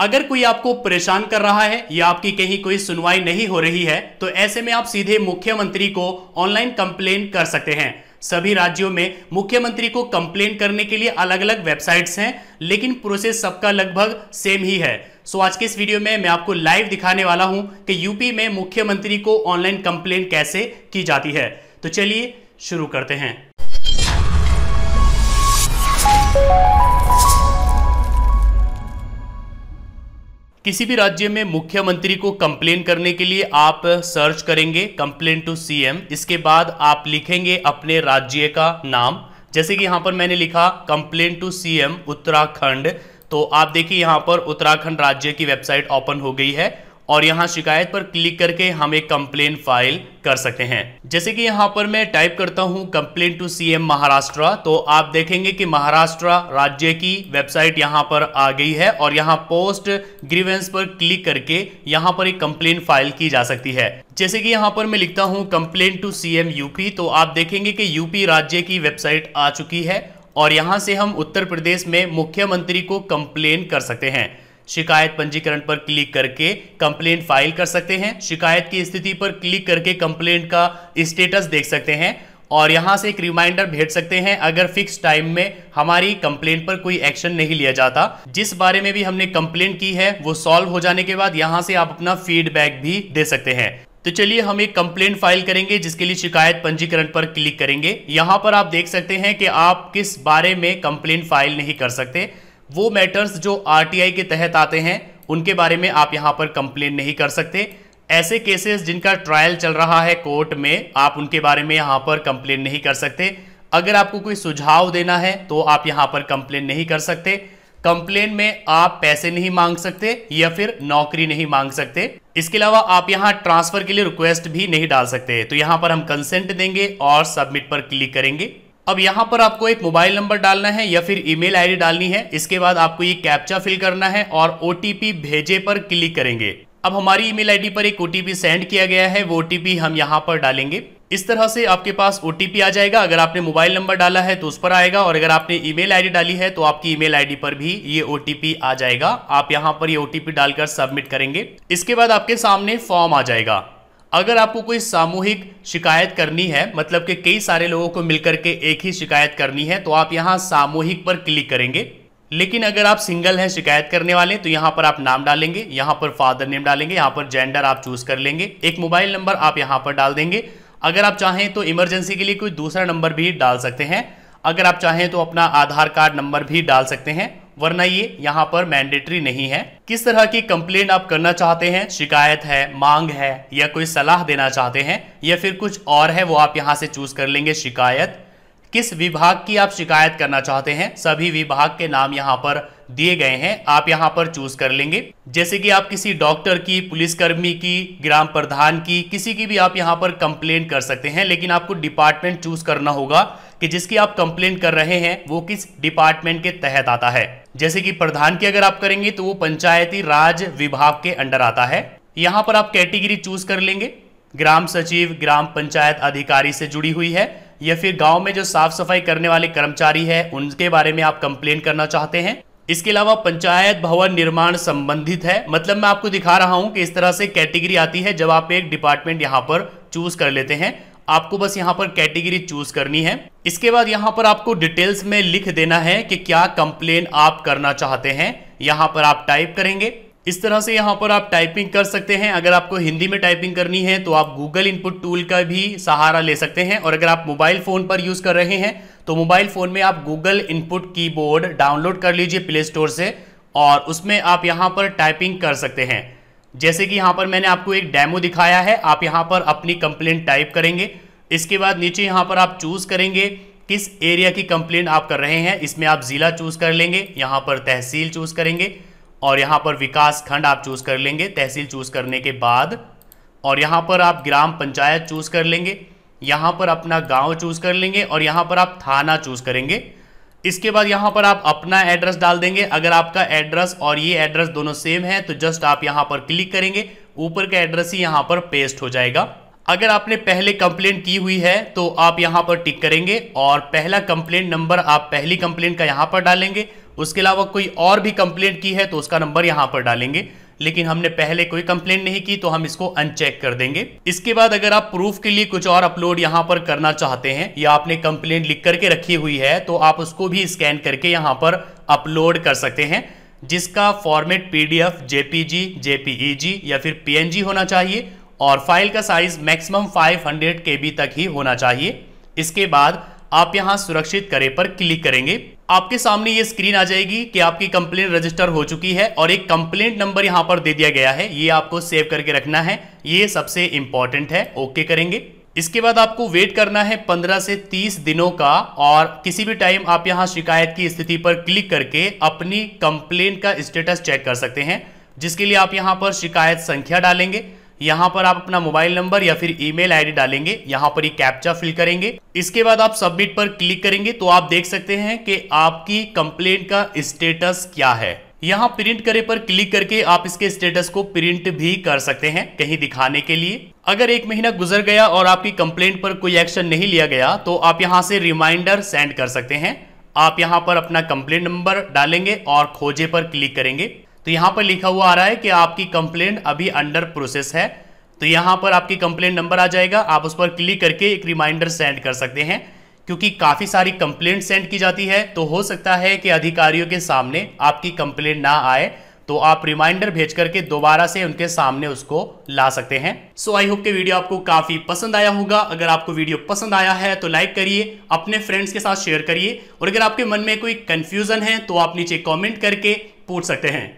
अगर कोई आपको परेशान कर रहा है या आपकी कहीं कोई सुनवाई नहीं हो रही है तो ऐसे में आप सीधे मुख्यमंत्री को ऑनलाइन कंप्लेन कर सकते हैं सभी राज्यों में मुख्यमंत्री को कंप्लेन करने के लिए अलग अलग वेबसाइट्स हैं लेकिन प्रोसेस सबका लगभग सेम ही है सो आज के इस वीडियो में मैं आपको लाइव दिखाने वाला हूं कि यूपी में मुख्यमंत्री को ऑनलाइन कंप्लेन कैसे की जाती है तो चलिए शुरू करते हैं किसी भी राज्य में मुख्यमंत्री को कंप्लेन करने के लिए आप सर्च करेंगे कंप्लेन टू सीएम इसके बाद आप लिखेंगे अपने राज्य का नाम जैसे कि यहां पर मैंने लिखा कंप्लेन टू सीएम उत्तराखंड तो आप देखिए यहां पर उत्तराखंड राज्य की वेबसाइट ओपन हो गई है और यहाँ शिकायत पर क्लिक करके हम एक कंप्लेन फाइल कर सकते हैं जैसे कि यहाँ पर मैं टाइप करता हूँ कंप्लेन टू सीएम महाराष्ट्र तो आप देखेंगे कि महाराष्ट्र राज्य की वेबसाइट यहाँ पर आ गई है और यहाँ पोस्ट ग्रीवेंस पर क्लिक करके यहाँ पर एक कंप्लेन फाइल की जा सकती है जैसे कि यहाँ पर मैं लिखता हूँ कंप्लेन टू सीएम यूपी तो आप देखेंगे कि यूपी राज्य की वेबसाइट आ चुकी है और यहाँ से हम उत्तर प्रदेश में मुख्यमंत्री को कंप्लेन कर सकते हैं शिकायत पंजीकरण पर क्लिक करके कंप्लेंट फाइल कर सकते हैं शिकायत की स्थिति पर क्लिक करके कंप्लेंट का स्टेटस देख सकते हैं और यहां से एक रिमाइंडर भेज सकते हैं अगर फिक्स टाइम में हमारी कंप्लेंट पर कोई एक्शन नहीं लिया जाता जिस बारे में भी हमने कंप्लेंट की है वो सॉल्व हो जाने के बाद यहाँ से आप अपना फीडबैक भी दे सकते हैं तो चलिए हम एक कंप्लेंट फाइल करेंगे जिसके लिए शिकायत पंजीकरण पर क्लिक करेंगे यहां पर आप देख सकते हैं कि आप किस बारे में कंप्लेंट फाइल नहीं कर सकते वो मैटर्स जो आरटीआई के तहत आते हैं उनके बारे में आप यहाँ पर कंप्लेन नहीं कर सकते ऐसे केसेस जिनका ट्रायल चल रहा है कोर्ट में आप उनके बारे में यहाँ पर कंप्लेन नहीं कर सकते अगर आपको कोई सुझाव देना है तो आप यहाँ पर कंप्लेन नहीं कर सकते कंप्लेन में आप पैसे नहीं मांग सकते या फिर नौकरी नहीं मांग सकते इसके अलावा आप यहाँ ट्रांसफर के लिए रिक्वेस्ट भी नहीं डाल सकते तो यहाँ पर हम कंसेंट देंगे और सबमिट पर क्लिक करेंगे अब यहां पर आपको एक मोबाइल नंबर डालना है या फिर ईमेल आईडी डालनी है इसके बाद आपको ये कैप्चा फिल करना है और ओटीपी भेजे पर क्लिक करेंगे अब हमारी ईमेल आईडी पर एक ओटीपी सेंड किया गया है वो ओटीपी हम यहाँ पर डालेंगे इस तरह से आपके पास ओटीपी आ जाएगा अगर आपने मोबाइल नंबर डाला है तो उस पर आएगा और अगर आपने ईमेल आईडी डाली है तो आपकी ईमेल आईडी पर भी ये ओटीपी आ जाएगा आप यहाँ पर ये ओटीपी डालकर सबमिट करेंगे इसके बाद आपके सामने फॉर्म आ जाएगा अगर आपको कोई सामूहिक शिकायत करनी है मतलब कि कई सारे लोगों को मिलकर के एक ही शिकायत करनी है तो आप यहाँ सामूहिक पर क्लिक करेंगे लेकिन अगर आप सिंगल हैं शिकायत करने वाले तो यहाँ पर आप नाम डालेंगे यहाँ पर फादर नेम डालेंगे यहाँ पर जेंडर आप चूज कर लेंगे एक मोबाइल नंबर आप यहाँ पर डाल देंगे अगर आप चाहें तो इमरजेंसी के लिए कोई दूसरा नंबर भी डाल सकते हैं अगर आप चाहें तो अपना आधार कार्ड नंबर भी डाल सकते हैं वरना ये यहाँ पर मैंडेटरी नहीं है किस तरह की कंप्लेंट आप करना चाहते हैं शिकायत है मांग है या कोई सलाह देना चाहते हैं या फिर कुछ और है वो आप यहाँ से चूज कर लेंगे शिकायत किस विभाग की आप शिकायत करना चाहते हैं सभी विभाग के नाम यहाँ पर दिए गए हैं आप यहाँ पर चूज कर लेंगे जैसे कि आप किसी डॉक्टर की पुलिसकर्मी की ग्राम प्रधान की किसी की भी आप यहाँ पर कंप्लेंट कर सकते हैं लेकिन आपको डिपार्टमेंट चूज करना होगा कि जिसकी आप कंप्लेंट कर रहे हैं वो किस डिपार्टमेंट के तहत आता है जैसे कि प्रधान की अगर आप करेंगे तो वो पंचायती राज विभाग के अंडर आता है यहाँ पर आप कैटेगरी चूज कर लेंगे ग्राम सचिव ग्राम पंचायत अधिकारी से जुड़ी हुई है या फिर गांव में जो साफ सफाई करने वाले कर्मचारी है उनके बारे में आप कंप्लेन करना चाहते हैं इसके अलावा पंचायत भवन निर्माण संबंधित है मतलब मैं आपको दिखा रहा हूं कि इस तरह से कैटेगरी आती है जब आप एक डिपार्टमेंट यहां पर चूज कर लेते हैं आपको बस यहाँ पर कैटेगरी चूज करनी है इसके बाद यहाँ पर आपको डिटेल्स में लिख देना है कि क्या कंप्लेन आप करना चाहते हैं यहाँ पर आप टाइप करेंगे इस तरह से यहाँ पर आप टाइपिंग कर सकते हैं अगर आपको हिंदी में टाइपिंग करनी है तो आप गूगल इनपुट टूल का भी सहारा ले सकते हैं और अगर आप मोबाइल फ़ोन पर यूज़ कर रहे हैं तो मोबाइल फ़ोन में आप गूगल इनपुट कीबोर्ड डाउनलोड कर लीजिए प्ले स्टोर से और उसमें आप यहाँ पर टाइपिंग कर सकते हैं जैसे कि यहाँ पर मैंने आपको एक डेमो दिखाया है आप यहाँ पर अपनी कंप्लेंट टाइप करेंगे इसके बाद नीचे यहाँ पर आप चूज़ करेंगे किस एरिया की कंप्लेन आप कर रहे हैं इसमें आप ज़िला चूज़ कर लेंगे यहाँ पर तहसील चूज़ करेंगे और यहाँ पर विकास खंड आप चूज़ कर लेंगे तहसील चूज़ करने के बाद और यहाँ पर आप ग्राम पंचायत चूज़ कर लेंगे यहाँ पर अपना गांव चूज़ कर लेंगे और यहाँ पर आप थाना चूज़ करेंगे इसके बाद यहाँ पर आप अपना एड्रेस डाल देंगे अगर आपका एड्रेस और ये एड्रेस दोनों सेम है तो जस्ट आप यहाँ पर क्लिक करेंगे ऊपर का एड्रेस ही यहाँ पर पेस्ट हो जाएगा अगर आपने पहले कंप्लेंट की हुई है तो आप यहाँ पर टिक करेंगे और पहला कंप्लेंट नंबर आप पहली कंप्लेंट का यहाँ पर डालेंगे उसके अलावा कोई और भी कंप्लेंट की है तो उसका नंबर यहाँ पर डालेंगे लेकिन हमने पहले कोई कंप्लेंट नहीं की तो हम इसको अनचेक कर देंगे इसके बाद अगर आप प्रूफ के लिए कुछ और अपलोड यहाँ पर करना चाहते हैं या आपने कंप्लेंट लिख करके रखी हुई है तो आप उसको भी स्कैन करके यहाँ पर अपलोड कर सकते हैं जिसका फॉर्मेट पीडीएफ जेपीजी जेपीईजी या फिर पीएनजी होना चाहिए और फाइल का साइज मैक्सिमम 500 के तक ही होना चाहिए इसके बाद आप यहां सुरक्षित करे पर क्लिक करेंगे आपके सामने ये स्क्रीन आ जाएगी कि आपकी कंप्लेंट रजिस्टर हो चुकी है और एक कंप्लेंट नंबर यहाँ पर दे दिया गया है ये आपको सेव करके रखना है ये सबसे इंपॉर्टेंट है ओके करेंगे इसके बाद आपको वेट करना है 15 से 30 दिनों का और किसी भी टाइम आप यहाँ शिकायत की स्थिति पर क्लिक करके अपनी कंप्लेंट का स्टेटस चेक कर सकते हैं जिसके लिए आप यहाँ पर शिकायत संख्या डालेंगे यहाँ पर आप अपना मोबाइल नंबर या फिर ईमेल आईडी डालेंगे यहाँ पर ये कैप्चा फिल करेंगे इसके बाद आप सबमिट पर क्लिक करेंगे तो आप देख सकते हैं कि आपकी कंप्लेंट का स्टेटस क्या है यहाँ प्रिंट करे पर क्लिक करके आप इसके स्टेटस को प्रिंट भी कर सकते हैं कहीं दिखाने के लिए अगर एक महीना गुजर गया और आपकी कंप्लेंट पर कोई एक्शन नहीं लिया गया तो आप यहाँ से रिमाइंडर सेंड कर सकते हैं आप यहाँ पर अपना कंप्लेंट नंबर डालेंगे और खोजे पर क्लिक करेंगे तो यहां पर लिखा हुआ आ रहा है कि आपकी कंप्लेंट अभी अंडर प्रोसेस है तो यहां पर आपकी कंप्लेंट नंबर आ जाएगा आप उस पर क्लिक करके एक रिमाइंडर सेंड कर सकते हैं क्योंकि काफ़ी सारी कंप्लेंट सेंड की जाती है तो हो सकता है कि अधिकारियों के सामने आपकी कंप्लेंट ना आए तो आप रिमाइंडर भेज करके दोबारा से उनके सामने उसको ला सकते हैं सो आई होप के वीडियो आपको काफी पसंद आया होगा अगर आपको वीडियो पसंद आया है तो लाइक करिए अपने फ्रेंड्स के साथ शेयर करिए और अगर आपके मन में कोई कंफ्यूजन है तो आप नीचे कॉमेंट करके पूछ सकते हैं